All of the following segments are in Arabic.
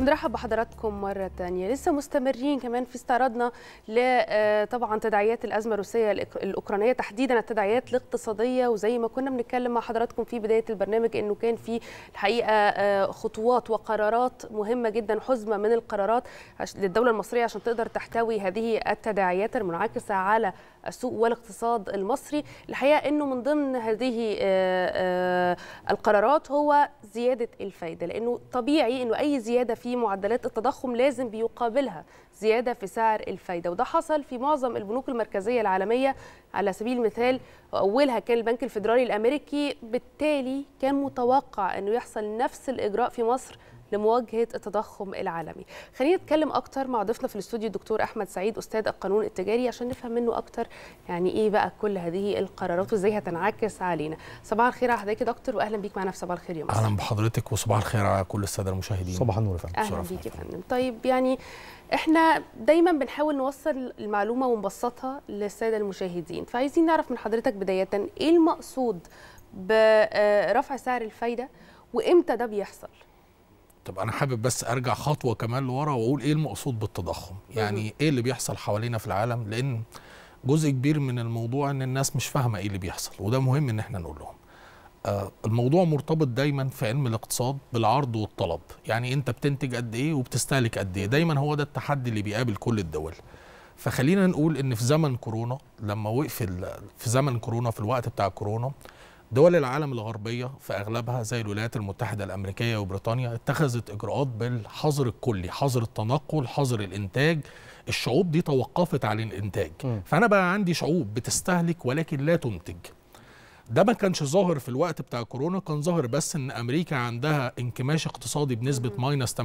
نرحب بحضراتكم مرة تانية لسه مستمرين كمان في استعراضنا آه، طبعا تداعيات الأزمة الروسية الأوكرانية تحديدا التداعيات الاقتصادية وزي ما كنا بنتكلم مع حضراتكم في بداية البرنامج أنه كان في الحقيقة آه، خطوات وقرارات مهمة جدا حزمة من القرارات للدولة المصرية عشان تقدر تحتوي هذه التداعيات المنعكسة على السوق والاقتصاد المصري الحقيقه انه من ضمن هذه آه، آه، القرارات هو زياده الفايده لانه طبيعي انه اي زياده في معدلات التضخم لازم بيقابلها زياده في سعر الفايده وده حصل في معظم البنوك المركزيه العالميه على سبيل المثال اولها كان البنك الفيدرالي الامريكي بالتالي كان متوقع انه يحصل نفس الاجراء في مصر لمواجهه التضخم العالمي خلينا نتكلم اكتر مع ضيفنا في الاستوديو الدكتور احمد سعيد استاذ القانون التجاري عشان نفهم منه اكتر يعني ايه بقى كل هذه القرارات وازاي هتنعكس علينا صباح الخير على حضرتك يا دكتور واهلا بيك معنا في صباح الخير يا مصر اهلا بحضرتك وصباح الخير على كل الساده المشاهدين صباح النور يا فندم اهلا بيك يا فندم طيب يعني احنا دايما بنحاول نوصل المعلومه ونبسطها للساده المشاهدين فعايزين نعرف من حضرتك بدايه ايه المقصود برفع سعر الفايده وامتى ده بيحصل طب انا حابب بس ارجع خطوه كمان لورا واقول ايه المقصود بالتضخم يعني ايه اللي بيحصل حوالينا في العالم لان جزء كبير من الموضوع ان الناس مش فاهمه ايه اللي بيحصل وده مهم ان احنا نقول لهم آه الموضوع مرتبط دايما في علم الاقتصاد بالعرض والطلب يعني انت بتنتج قد ايه وبتستهلك قد ايه دايما هو ده التحدي اللي بيقابل كل الدول فخلينا نقول ان في زمن كورونا لما وقف في زمن كورونا في الوقت بتاع كورونا دول العالم الغربية في أغلبها زي الولايات المتحدة الأمريكية وبريطانيا اتخذت إجراءات بالحظر الكلي حظر التنقل حظر الإنتاج الشعوب دي توقفت عن الإنتاج م. فأنا بقى عندي شعوب بتستهلك ولكن لا تنتج ده ما كانش ظاهر في الوقت بتاع كورونا كان ظاهر بس ان امريكا عندها انكماش اقتصادي بنسبه ماينس 8%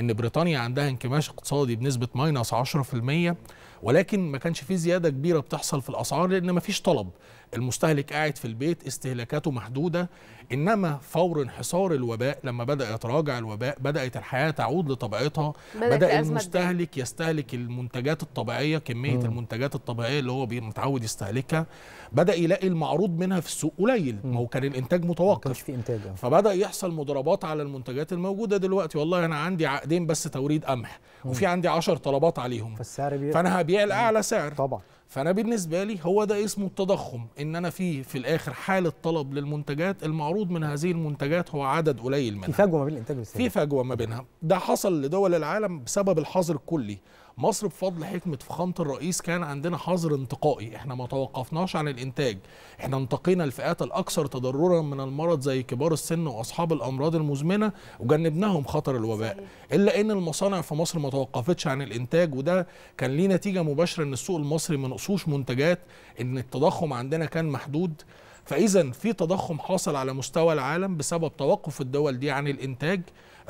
ان بريطانيا عندها انكماش اقتصادي بنسبه ماينس 10% ولكن ما كانش في زياده كبيره بتحصل في الاسعار لان ما فيش طلب المستهلك قاعد في البيت استهلاكاته محدوده انما فور انحصار الوباء لما بدا يتراجع الوباء بدات الحياه تعود لطبيعتها بدا المستهلك يستهلك المنتجات الطبيعيه كميه مم. المنتجات الطبيعيه اللي هو متعود يستهلكها بدا يلاقي المعروض منها في السوق قليل ما هو كان الانتاج متوقف في انتاج آه. فبدا يحصل مضاربات على المنتجات الموجوده دلوقتي والله انا عندي عقدين بس توريد قمح وفي عندي 10 طلبات عليهم فالسعر بي... فانا هبيع الاعلى سعر طبعا فانا بالنسبه لي هو ده اسمه التضخم ان انا في في الاخر حاله طلب للمنتجات المعروض المعروض من هذه المنتجات هو عدد قليل منها في فجوه ما بين الانتاج والاستهلاك في فجوه ما بينها ده حصل لدول العالم بسبب الحظر الكلي مصر بفضل حكمه فخامه الرئيس كان عندنا حظر انتقائي احنا ما توقفناش عن الانتاج احنا انتقينا الفئات الاكثر تضررا من المرض زي كبار السن واصحاب الامراض المزمنه وجنبناهم خطر الوباء صحيح. الا ان المصانع في مصر ما توقفتش عن الانتاج وده كان ليه نتيجه مباشره ان السوق المصري ما نقصوش منتجات ان التضخم عندنا كان محدود فاذا في تضخم حاصل على مستوى العالم بسبب توقف الدول دي عن الانتاج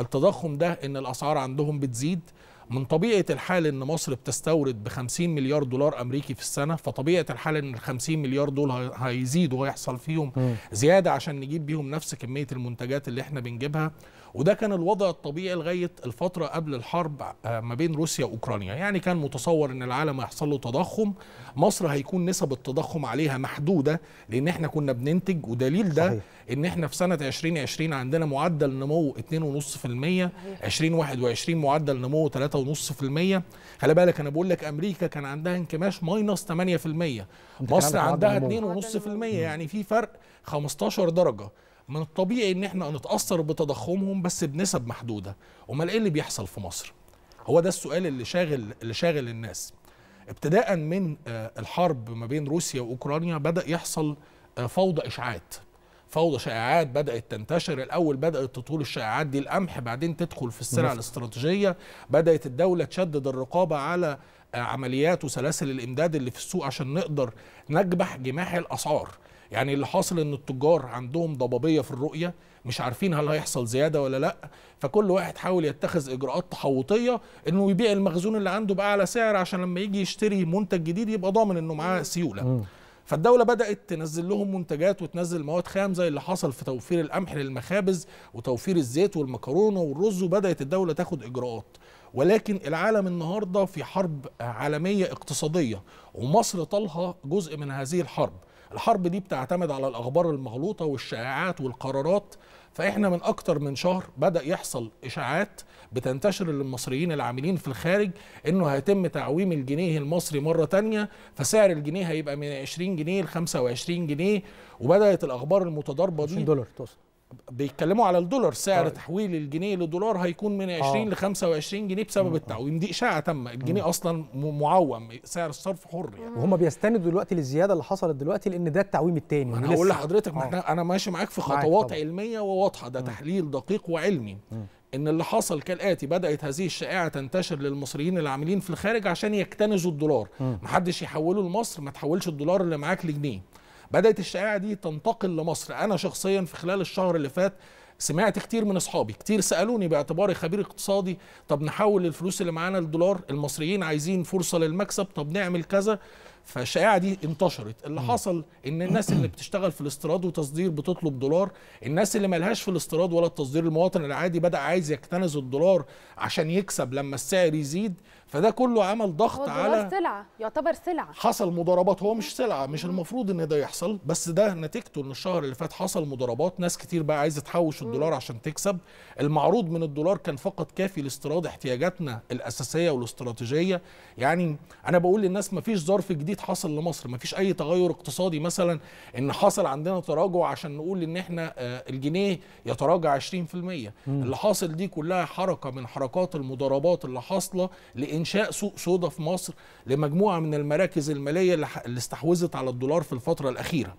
التضخم ده ان الاسعار عندهم بتزيد من طبيعه الحال ان مصر بتستورد ب 50 مليار دولار امريكي في السنه فطبيعه الحال ان ال 50 مليار دول هيزيدوا وهيحصل فيهم زياده عشان نجيب بيهم نفس كميه المنتجات اللي احنا بنجيبها وده كان الوضع الطبيعي لغايه الفتره قبل الحرب آه، ما بين روسيا واوكرانيا يعني كان متصور ان العالم هيحصل له تضخم مصر هيكون نسب التضخم عليها محدوده لان احنا كنا بننتج ودليل ده صحيح. ان احنا في سنه 2020 عندنا معدل نمو 2.5% 2021 معدل نمو 3.5% خلي بالك انا بقول لك امريكا كان عندها انكماش ماينص 8% مصر عندها 2.5% يعني في فرق 15 درجه من الطبيعي ان احنا نتاثر بتضخمهم بس بنسب محدوده امال ايه اللي بيحصل في مصر هو ده السؤال اللي شاغل اللي شاغل الناس ابتداء من آه، الحرب ما بين روسيا واوكرانيا بدا يحصل آه، فوضى اشاعات فوضى شائعات بدات تنتشر الاول بدات تطول الشائعات دي القمح بعدين تدخل في السلع الاستراتيجيه بدات الدوله تشدد الرقابه على آه، عمليات وسلاسل الامداد اللي في السوق عشان نقدر نجبح جماح الاسعار يعني اللي حاصل ان التجار عندهم ضبابيه في الرؤيه مش عارفين هل هيحصل زياده ولا لا فكل واحد حاول يتخذ اجراءات تحوطيه انه يبيع المخزون اللي عنده باعلى سعر عشان لما يجي يشتري منتج جديد يبقى ضامن انه معاه سيوله فالدولة بدأت تنزل لهم منتجات وتنزل مواد خام زي اللي حصل في توفير القمح للمخابز وتوفير الزيت والمكرونة والرز وبدأت الدولة تاخد إجراءات ولكن العالم النهاردة في حرب عالمية اقتصادية ومصر طالها جزء من هذه الحرب الحرب دي بتعتمد على الأخبار المغلوطة والشائعات والقرارات فإحنا من أكتر من شهر بدأ يحصل إشاعات بتنتشر للمصريين العاملين في الخارج إنه هيتم تعويم الجنيه المصري مرة تانية فسعر الجنيه هيبقى من 20 جنيه ل 25 جنيه وبدأت الأخبار المتضاربة دي 20 دولار تقصد بيتكلموا على الدولار سعر طيب. تحويل الجنيه لدولار هيكون من 20 آه. ل 25 جنيه بسبب التعويم دي اشاعه تامه الجنيه اصلا معوم سعر الصرف حر يعني وهم بيستندوا دلوقتي للزياده اللي حصلت دلوقتي لان ده التعويم الثاني انا هقول لحضرتك ما آه. انا ماشي معاك في خطوات علميه وواضحه ده تحليل دقيق وعلمي ان اللي حصل كالاتي بدات هذه الشائعه تنتشر للمصريين العاملين في الخارج عشان يكتنزوا الدولار محدش يحوله لمصر ما تحولش الدولار اللي معاك لجنيه بدات الشائعه دي تنتقل لمصر انا شخصيا في خلال الشهر اللي فات سمعت كتير من اصحابي كتير سالوني باعتباري خبير اقتصادي طب نحول الفلوس اللي معانا للدولار المصريين عايزين فرصه للمكسب طب نعمل كذا فالشائعه دي انتشرت اللي حصل ان الناس اللي بتشتغل في الاستيراد والتصدير بتطلب دولار الناس اللي ملهاش في الاستيراد ولا التصدير المواطن العادي بدا عايز يكتنز الدولار عشان يكسب لما السعر يزيد فده كله عمل ضغط على سلعه يعتبر سلعه حصل مضاربات هو مش سلعه مش المفروض ان ده يحصل بس ده نتيجته ان الشهر اللي فات حصل مضاربات ناس كتير بقى عايزه تحوش الدولار عشان تكسب المعروض من الدولار كان فقط كافي لاستيراد احتياجاتنا الاساسيه والاستراتيجيه يعني انا بقول للناس ما فيش ظرف جديد حصل لمصر ما فيش اي تغير اقتصادي مثلا ان حصل عندنا تراجع عشان نقول ان احنا آه، الجنيه يتراجع 20% اللي حاصل دي كلها حركه من حركات المضاربات اللي حاصله انشاء سوق سودا في مصر لمجموعه من المراكز الماليه اللي استحوذت على الدولار في الفتره الاخيره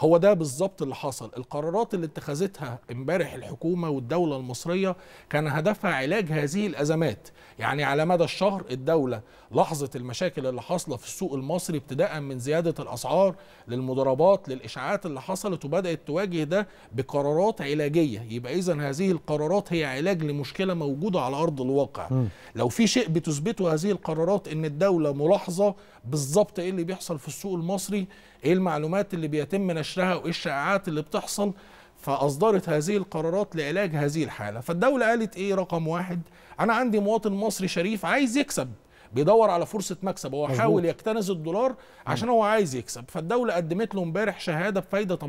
هو ده بالظبط اللي حصل القرارات اللي اتخذتها امبارح الحكومه والدوله المصريه كان هدفها علاج هذه الازمات يعني على مدى الشهر الدوله لاحظت المشاكل اللي حاصله في السوق المصري ابتداء من زياده الاسعار للمضاربات للإشعاعات اللي حصلت وبدات تواجه ده بقرارات علاجيه يبقى اذا هذه القرارات هي علاج لمشكله موجوده على ارض الواقع م. لو في شيء بتثبته هذه القرارات ان الدوله ملاحظه بالظبط ايه اللي بيحصل في السوق المصري ايه المعلومات اللي بيتم نشرها وايه الشائعات اللي بتحصل فاصدرت هذه القرارات لعلاج هذه الحاله فالدوله قالت ايه رقم واحد انا عندي مواطن مصري شريف عايز يكسب بيدور على فرصه مكسب هو حاول يكتنز الدولار عشان هو عايز يكسب فالدوله قدمت له امبارح شهاده بفايده 18%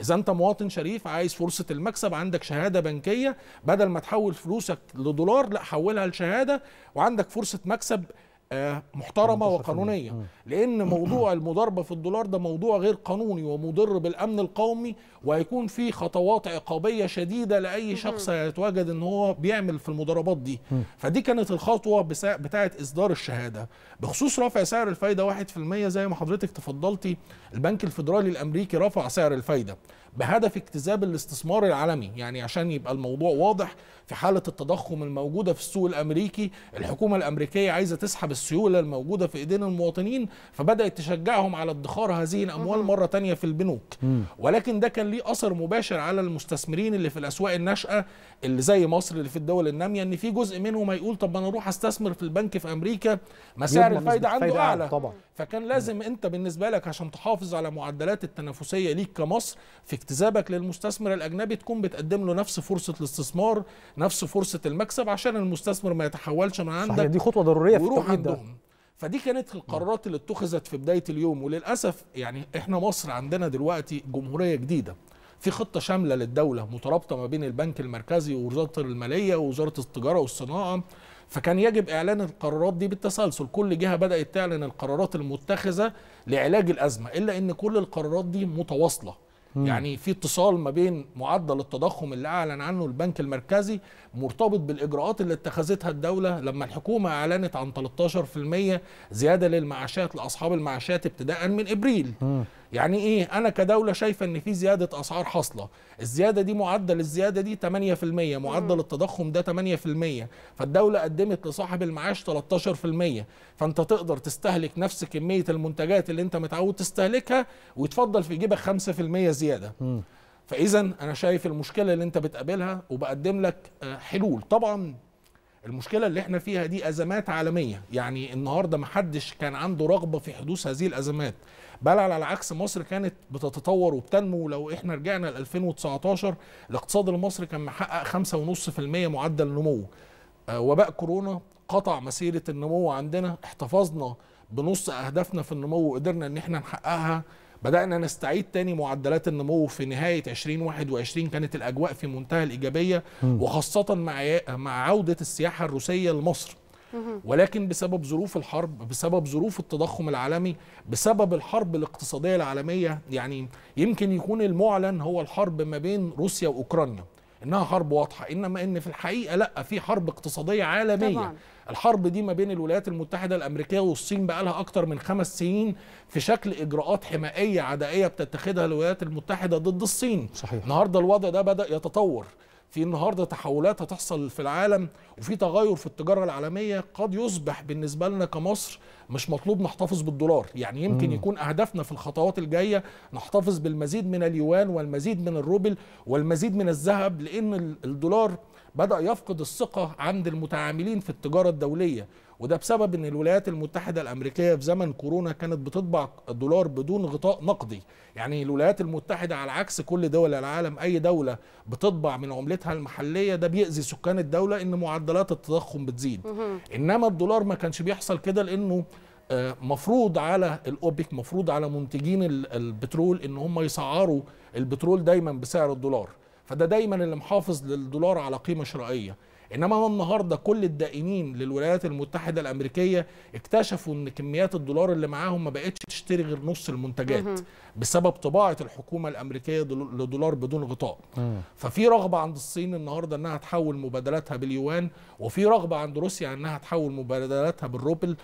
اذا انت مواطن شريف عايز فرصه المكسب عندك شهاده بنكيه بدل ما تحول فلوسك لدولار لا حولها لشهاده وعندك فرصه مكسب آه، محترمه وقانونيه لان موضوع المضاربه في الدولار ده موضوع غير قانوني ومضر بالامن القومي وهيكون في خطوات عقابيه شديده لاي شخص هيتواجد ان هو بيعمل في المضاربات دي فدي كانت الخطوه بتاعه اصدار الشهاده بخصوص رفع سعر الفايده 1% زي ما حضرتك تفضلتي البنك الفيدرالي الامريكي رفع سعر الفايده بهدف اكتذاب الاستثمار العالمي يعني عشان يبقى الموضوع واضح في حاله التضخم الموجوده في السوق الامريكي الحكومه الامريكيه عايزه تسحب السيوله الموجوده في ايدين المواطنين فبدات تشجعهم على ادخار هذه الاموال مره تانية في البنوك ولكن ده كان ليه اثر مباشر على المستثمرين اللي في الاسواق الناشئه اللي زي مصر اللي في الدول الناميه ان في جزء منهم هيقول طب انا اروح استثمر في البنك في امريكا ما سعر الفايده عنده اعلى طبعا. فكان لازم انت بالنسبه لك عشان تحافظ على معدلات التنافسيه ليك كمصر في اجتذابك للمستثمر الاجنبي تكون بتقدم له نفس فرصه الاستثمار نفس فرصه المكسب عشان المستثمر ما يتحولش من عندك صحيح دي خطوه ضروريه في التوقيت عندهم فدي كانت نعم. القرارات اللي اتخذت في بدايه اليوم وللاسف يعني احنا مصر عندنا دلوقتي جمهوريه جديده في خطه شامله للدوله مترابطه ما بين البنك المركزي ووزاره الماليه ووزاره التجاره والصناعه فكان يجب اعلان القرارات دي بالتسلسل كل جهه بدات تعلن القرارات المتخذه لعلاج الازمه الا ان كل القرارات دي متواصله يعني في اتصال ما بين معدل التضخم اللي اعلن عنه البنك المركزي مرتبط بالاجراءات اللي اتخذتها الدوله لما الحكومه اعلنت عن 13% زياده للمعاشات لاصحاب المعاشات ابتداء من ابريل مم. يعني ايه انا كدوله شايفه ان في زياده اسعار حاصله الزياده دي معدل الزياده دي 8% معدل التضخم ده 8% فالدوله قدمت لصاحب المعاش 13% فانت تقدر تستهلك نفس كميه المنتجات اللي انت متعود تستهلكها ويتفضل في جيبك 5% زياده فاذا انا شايف المشكله اللي انت بتقابلها وبقدم لك آه، حلول طبعا المشكلة اللي احنا فيها دي أزمات عالمية يعني النهاردة محدش كان عنده رغبة في حدوث هذه الأزمات بل على العكس مصر كانت بتتطور وبتنمو لو احنا رجعنا ل 2019 الاقتصاد المصري كان محقق 5.5% معدل نمو آه، وباء كورونا قطع مسيره النمو عندنا احتفظنا بنص اهدافنا في النمو وقدرنا ان احنا نحققها بدأنا نستعيد تاني معدلات النمو في نهاية 2021 كانت الأجواء في منتهى الإيجابية وخاصة مع مع عودة السياحة الروسية لمصر ولكن بسبب ظروف الحرب بسبب ظروف التضخم العالمي بسبب الحرب الاقتصادية العالمية يعني يمكن يكون المعلن هو الحرب ما بين روسيا وأوكرانيا انها حرب واضحه انما ان في الحقيقه لا في حرب اقتصاديه عالميه طبعا. الحرب دي ما بين الولايات المتحده الامريكيه والصين بقى لها اكتر من خمس سنين في شكل اجراءات حمائيه عدائيه بتتخذها الولايات المتحده ضد الصين صحيح. النهارده الوضع ده بدا يتطور في النهارده تحولات هتحصل في العالم وفي تغير في التجاره العالميه قد يصبح بالنسبه لنا كمصر مش مطلوب نحتفظ بالدولار يعني يمكن يكون اهدافنا في الخطوات الجايه نحتفظ بالمزيد من اليوان والمزيد من الروبل والمزيد من الذهب لان الدولار بدا يفقد الثقه عند المتعاملين في التجاره الدوليه وده بسبب ان الولايات المتحده الامريكيه في زمن كورونا كانت بتطبع الدولار بدون غطاء نقدي يعني الولايات المتحده على عكس كل دول العالم اي دوله بتطبع من عملتها المحليه ده بيأذي سكان الدوله ان معدلات التضخم بتزيد انما الدولار ما كانش بيحصل كده لانه آه، مفروض على الاوبك مفروض على منتجين البترول ان هم يسعروا البترول دايما بسعر الدولار فده دايما اللي محافظ للدولار على قيمه شرائيه انما هو النهارده كل الدائمين للولايات المتحده الامريكيه اكتشفوا ان كميات الدولار اللي معاهم ما بقتش تشتري غير نص المنتجات بسبب طباعه الحكومه الامريكيه لدولار بدون غطاء ففي رغبه عند الصين النهارده انها تحول مبادلاتها باليوان وفي رغبه عند روسيا انها تحول مبادلاتها بالروبل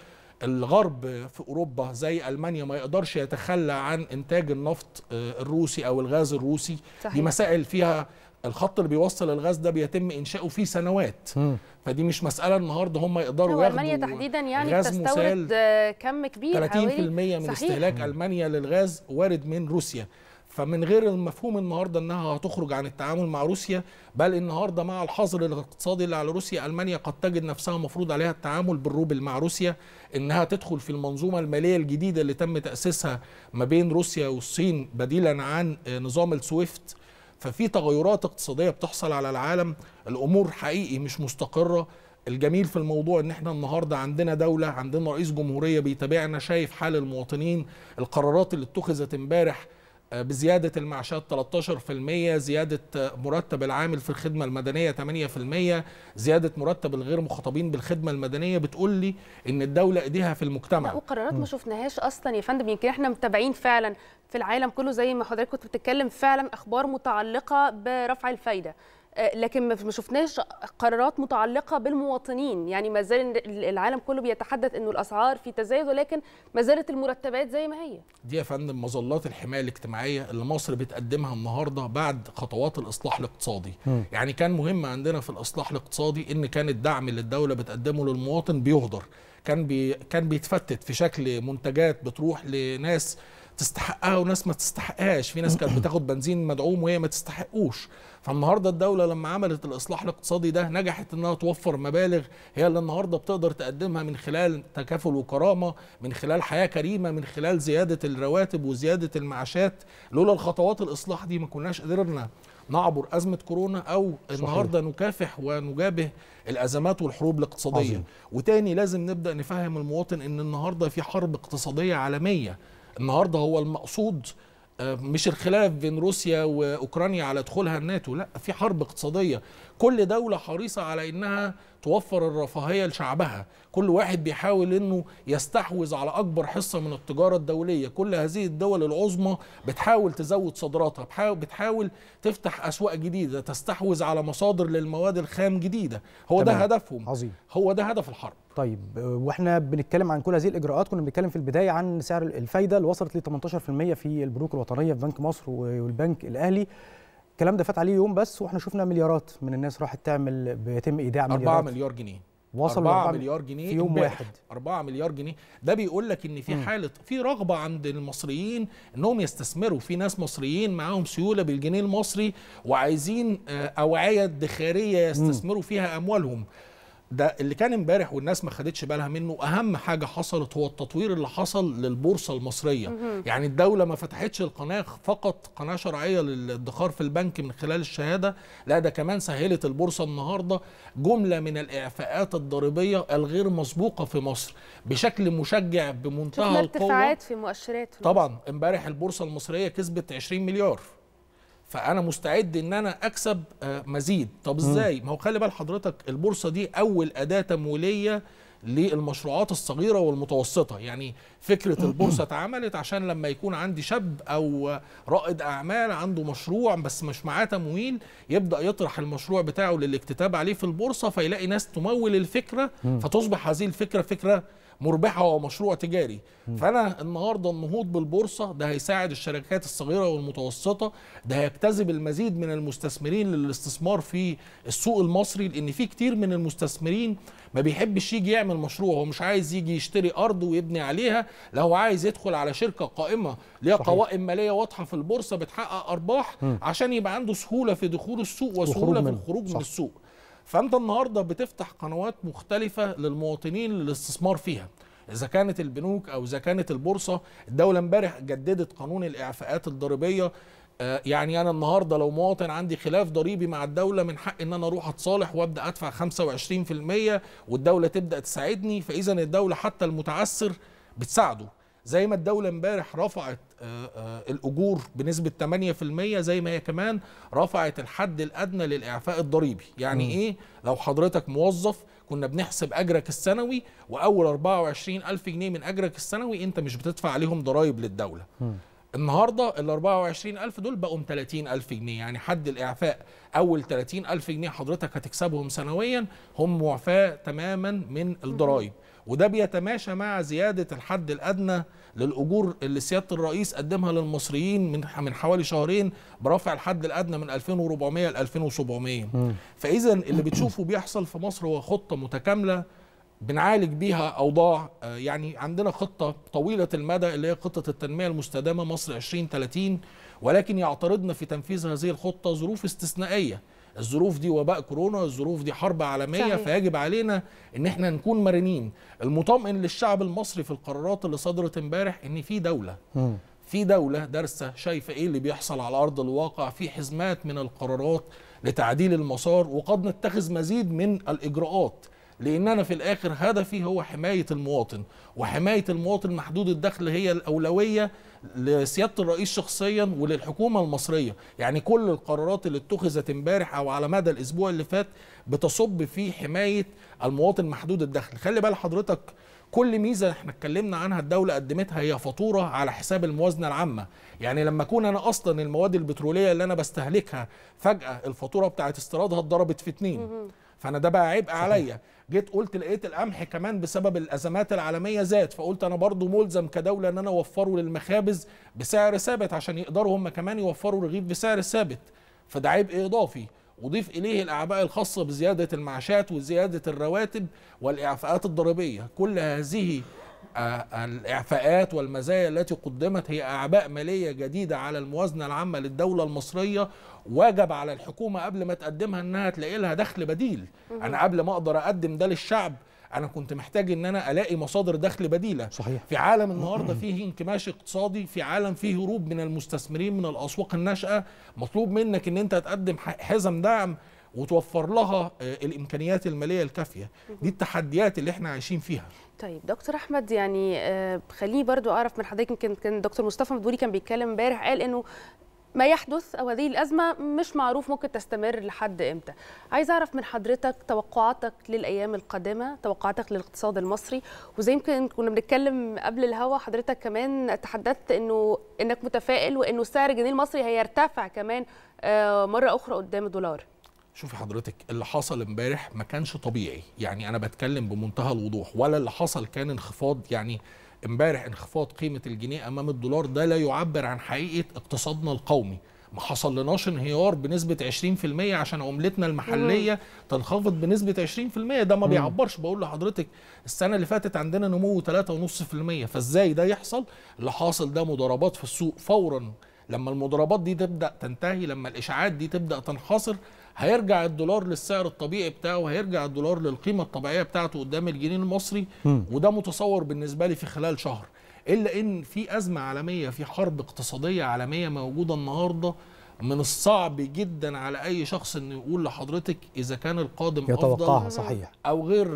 الغرب في اوروبا زي المانيا ما يقدرش يتخلى عن انتاج النفط آه، الروسي او الغاز الروسي صحيح. دي مسائل فيها الخط اللي بيوصل الغاز ده بيتم انشاؤه في سنوات م. فدي مش مساله النهارده هم يقدروا ياخدوا المانيا تحديدا يعني بتستورد كم كبير 30% من صحيح. استهلاك م. المانيا للغاز وارد من روسيا فمن غير المفهوم النهارده انها هتخرج عن التعامل مع روسيا بل النهارده مع الحظر الاقتصادي اللي على روسيا المانيا قد تجد نفسها مفروض عليها التعامل بالروبل مع روسيا انها تدخل في المنظومه الماليه الجديده اللي تم تاسيسها ما بين روسيا والصين بديلا عن نظام السويفت ففي تغيرات اقتصاديه بتحصل على العالم الامور حقيقي مش مستقره الجميل في الموضوع ان احنا النهارده عندنا دوله عندنا رئيس جمهوريه بيتابعنا شايف حال المواطنين القرارات اللي اتخذت امبارح بزيادة المعاشات 13% زيادة مرتب العامل في الخدمة المدنية 8% زيادة مرتب الغير مخاطبين بالخدمة المدنية بتقول لي إن الدولة إيديها في المجتمع لا وقرارات ما شفناهاش أصلا يا فندم يمكن إحنا متابعين فعلا في العالم كله زي ما حضرتك كنت بتتكلم فعلا أخبار متعلقة برفع الفايدة آه، لكن ما شفناش قرارات متعلقه بالمواطنين يعني ما زال العالم كله بيتحدث انه الاسعار في تزايد ولكن ما زالت المرتبات زي ما هي دي يا فندم مظلات الحمايه الاجتماعيه اللي مصر بتقدمها النهارده بعد خطوات الاصلاح الاقتصادي م. يعني كان مهم عندنا في الاصلاح الاقتصادي ان كان الدعم اللي الدوله بتقدمه للمواطن بيهدر كان بي كان بيتفتت في شكل منتجات بتروح لناس تستحقها وناس ما تستحقهاش في ناس كانت بتاخد بنزين مدعوم وهي ما تستحقوش فالنهارده الدوله لما عملت الاصلاح الاقتصادي ده نجحت انها توفر مبالغ هي اللي النهارده بتقدر تقدمها من خلال تكافل وكرامه من خلال حياه كريمه من خلال زياده الرواتب وزياده المعاشات لولا الخطوات الاصلاح دي ما كناش قدرنا نعبر أزمة كورونا أو صحيح. النهاردة نكافح ونجابه الأزمات والحروب الاقتصادية عظيم. وتاني لازم نبدأ نفهم المواطن أن النهاردة في حرب اقتصادية عالمية النهارده هو المقصود آه، مش الخلاف بين روسيا واوكرانيا على دخولها الناتو لا في حرب اقتصاديه كل دوله حريصه على انها توفر الرفاهيه لشعبها كل واحد بيحاول انه يستحوذ على اكبر حصه من التجاره الدوليه كل هذه الدول العظمى بتحاول تزود صادراتها بتحاول تفتح اسواق جديده تستحوذ على مصادر للمواد الخام جديده هو تمام. ده هدفهم عظيم. هو ده هدف الحرب طيب واحنا بنتكلم عن كل هذه الاجراءات كنا بنتكلم في البدايه عن سعر الفايده اللي وصلت ل 18% في البنوك الوطنيه في بنك مصر والبنك الاهلي الكلام ده فات عليه يوم بس واحنا شفنا مليارات من الناس راحت تعمل بيتم ايداع مليارات 4 مليار جنيه وصل 4 مليار جنيه في يوم واحد 4 مليار جنيه ده بيقول لك ان في حاله في رغبه عند المصريين انهم يستثمروا في ناس مصريين معاهم سيوله بالجنيه المصري وعايزين آه، اوعيه ادخاريه يستثمروا فيها اموالهم ده اللي كان امبارح والناس ما خدتش بالها منه اهم حاجه حصلت هو التطوير اللي حصل للبورصه المصريه مم. يعني الدوله ما فتحتش القناه فقط قناه شرعيه للادخار في البنك من خلال الشهاده لا ده كمان سهلت البورصه النهارده جمله من الاعفاءات الضريبيه الغير مسبوقه في مصر بشكل مشجع بمنتهى القوه ارتفاعات في مؤشرات طبعا امبارح البورصه المصريه كسبت 20 مليار فانا مستعد ان انا اكسب آه، مزيد طب ازاي ما هو خلي بال حضرتك البورصه دي اول اداه تمويليه للمشروعات الصغيره والمتوسطه يعني فكره البورصه اتعملت عشان لما يكون عندي شاب او رائد اعمال عنده مشروع بس مش معاه تمويل يبدا يطرح المشروع بتاعه للاكتتاب عليه في البورصه فيلاقي ناس تمول الفكره فتصبح هذه الفكره فكره مربحه ومشروع تجاري م. فانا النهارده النهوض بالبورصه ده هيساعد الشركات الصغيره والمتوسطه ده هيجتذب المزيد من المستثمرين للاستثمار في السوق المصري لان في كتير من المستثمرين ما بيحبش يجي يعمل مشروع هو مش عايز يجي يشتري ارض ويبني عليها لو عايز يدخل على شركه قائمه ليها قوائم ماليه واضحه في البورصه بتحقق ارباح م. عشان يبقى عنده سهوله في دخول السوق وسهوله في الخروج من, من السوق فانت النهارده بتفتح قنوات مختلفه للمواطنين للاستثمار فيها اذا كانت البنوك او اذا كانت البورصه الدوله امبارح جددت قانون الاعفاءات الضريبيه آه، يعني انا النهارده لو مواطن عندي خلاف ضريبي مع الدوله من حق ان انا اروح اتصالح وابدا ادفع 25% والدوله تبدا تساعدني فاذا الدوله حتى المتعسر بتساعده زي ما الدوله امبارح رفعت آه، آه، الاجور بنسبه 8% زي ما هي كمان رفعت الحد الادنى للاعفاء الضريبي يعني م. ايه لو حضرتك موظف كنا بنحسب اجرك السنوي واول 24000 جنيه من اجرك السنوي انت مش بتدفع عليهم ضرائب للدوله م. النهارده ال 24000 دول بقوا 30000 جنيه يعني حد الاعفاء اول 30000 جنيه حضرتك هتكسبهم سنويا هم معفاه تماما من الضرائب وده بيتماشى مع زياده الحد الادنى للاجور اللي سياده الرئيس قدمها للمصريين من من حوالي شهرين برفع الحد الادنى من 2400 ل 2700 فاذا اللي بتشوفه بيحصل في مصر هو خطه متكامله بنعالج بيها اوضاع آه، يعني عندنا خطه طويله المدى اللي هي خطه التنميه المستدامه مصر 2030 ولكن يعترضنا في تنفيذ هذه الخطه ظروف استثنائيه الظروف دي وباء كورونا الظروف دي حرب عالميه صحيح. فيجب علينا ان احنا نكون مرنين المطمئن للشعب المصري في القرارات اللي صدرت امبارح ان في دوله في دولة دارسة شايفة إيه اللي بيحصل على أرض الواقع في حزمات من القرارات لتعديل المسار وقد نتخذ مزيد من الإجراءات لان انا في الاخر هدفي هو حمايه المواطن وحمايه المواطن محدود الدخل هي الاولويه لسياده الرئيس شخصيا وللحكومه المصريه يعني كل القرارات اللي اتخذت امبارح او على مدى الاسبوع اللي فات بتصب في حمايه المواطن محدود الدخل خلي بال حضرتك كل ميزه احنا اتكلمنا عنها الدوله قدمتها هي فاتوره على حساب الموازنه العامه يعني لما اكون انا اصلا المواد البتروليه اللي انا بستهلكها فجاه الفاتوره بتاعه استيرادها اتضربت في اتنين فانا ده بقى عبء عليا جيت قلت لقيت القمح كمان بسبب الازمات العالميه زاد فقلت انا برضو ملزم كدوله ان انا اوفره للمخابز بسعر ثابت عشان يقدروا هم كمان يوفروا رغيف بسعر ثابت فده عبء اضافي أضيف إليه الأعباء الخاصة بزيادة المعاشات وزيادة الرواتب والإعفاءات الضريبية كل هذه آه، الإعفاءات والمزايا التي قدمت هي أعباء مالية جديدة على الموازنة العامة للدولة المصرية واجب على الحكومة قبل ما تقدمها أنها تلاقي لها دخل بديل أنا قبل ما أقدر أقدم ده للشعب انا كنت محتاج ان انا الاقي مصادر دخل بديله صحيح. في عالم النهارده فيه انكماش اقتصادي في عالم فيه هروب من المستثمرين من الاسواق الناشئه مطلوب منك ان انت تقدم حزم دعم وتوفر لها آه، الامكانيات الماليه الكافيه دي التحديات اللي احنا عايشين فيها طيب دكتور احمد يعني آه، خليني برضو اعرف من حضرتك يمكن كان دكتور مصطفى مدبولي كان بيتكلم امبارح قال انه ما يحدث او هذه الازمه مش معروف ممكن تستمر لحد امتى عايز اعرف من حضرتك توقعاتك للايام القادمه توقعاتك للاقتصاد المصري وزي يمكن كنا بنتكلم قبل الهوا حضرتك كمان تحدثت انه انك متفائل وانه سعر الجنيه المصري هيرتفع كمان آه، مره اخرى قدام الدولار شوفي حضرتك اللي حصل امبارح ما كانش طبيعي يعني انا بتكلم بمنتهى الوضوح ولا اللي حصل كان انخفاض يعني امبارح انخفاض قيمه الجنيه امام الدولار ده لا يعبر عن حقيقه اقتصادنا القومي ما حصل لناش انهيار بنسبه 20% عشان عملتنا المحليه تنخفض بنسبه 20% ده ما بيعبرش بقول لحضرتك السنه اللي فاتت عندنا نمو 3.5% فازاي ده يحصل اللي حاصل ده مضاربات في السوق فورا لما المضاربات دي تبدا تنتهي لما الاشاعات دي تبدا تنحصر هيرجع الدولار للسعر الطبيعي بتاعه وهيرجع الدولار للقيمه الطبيعيه بتاعته قدام الجنيه المصري وده متصور بالنسبه لي في خلال شهر الا ان في ازمه عالميه في حرب اقتصاديه عالميه موجوده النهارده من الصعب جدا على اي شخص انه يقول لحضرتك اذا كان القادم يتوقعها افضل صحيح او غير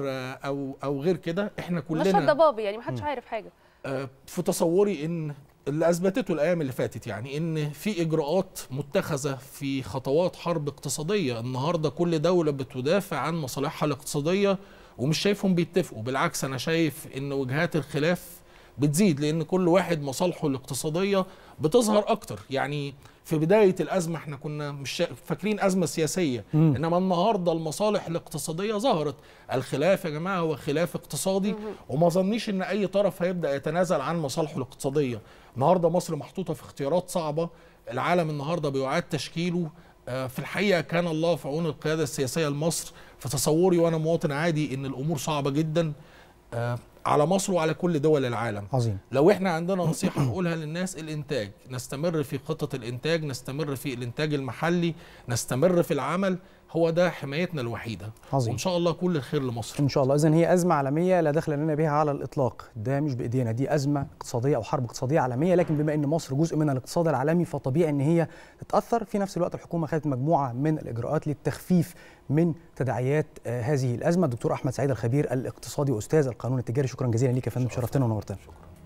او او غير كده احنا كلنا مشهد ضبابي يعني محدش عارف حاجه آه، في تصوري ان اللي اثبتته الايام اللي فاتت يعني ان في اجراءات متخذه في خطوات حرب اقتصاديه النهارده كل دوله بتدافع عن مصالحها الاقتصاديه ومش شايفهم بيتفقوا بالعكس انا شايف ان وجهات الخلاف بتزيد لان كل واحد مصالحه الاقتصاديه بتظهر اكتر يعني في بدايه الازمه احنا كنا مش فاكرين ازمه سياسيه مم. انما النهارده المصالح الاقتصاديه ظهرت الخلاف يا جماعه هو خلاف اقتصادي مم. وما ظنيش ان اي طرف هيبدا يتنازل عن مصالحه الاقتصاديه النهارده مصر محطوطه في اختيارات صعبه العالم النهارده بيعاد تشكيله آه، في الحقيقه كان الله في عون القياده السياسيه لمصر في تصوري وانا مواطن عادي ان الامور صعبه جدا آه، على مصر وعلى كل دول العالم عظيم لو احنا عندنا نصيحه نقولها للناس الانتاج نستمر في خطه الانتاج نستمر في الانتاج المحلي نستمر في العمل هو ده حمايتنا الوحيده عظيم وان شاء الله كل الخير لمصر ان شاء الله اذا هي ازمه عالميه لا دخل لنا بها على الاطلاق ده مش بايدينا دي ازمه اقتصاديه او حرب اقتصاديه عالميه لكن بما ان مصر جزء من الاقتصاد العالمي فطبيعي ان هي تتاثر في نفس الوقت الحكومه خدت مجموعه من الاجراءات للتخفيف من تداعيات آه، هذه الازمه الدكتور احمد سعيد الخبير الاقتصادي واستاذ القانون التجاري شكرا جزيلا ليك يا فندم شرفتنا ونورتنا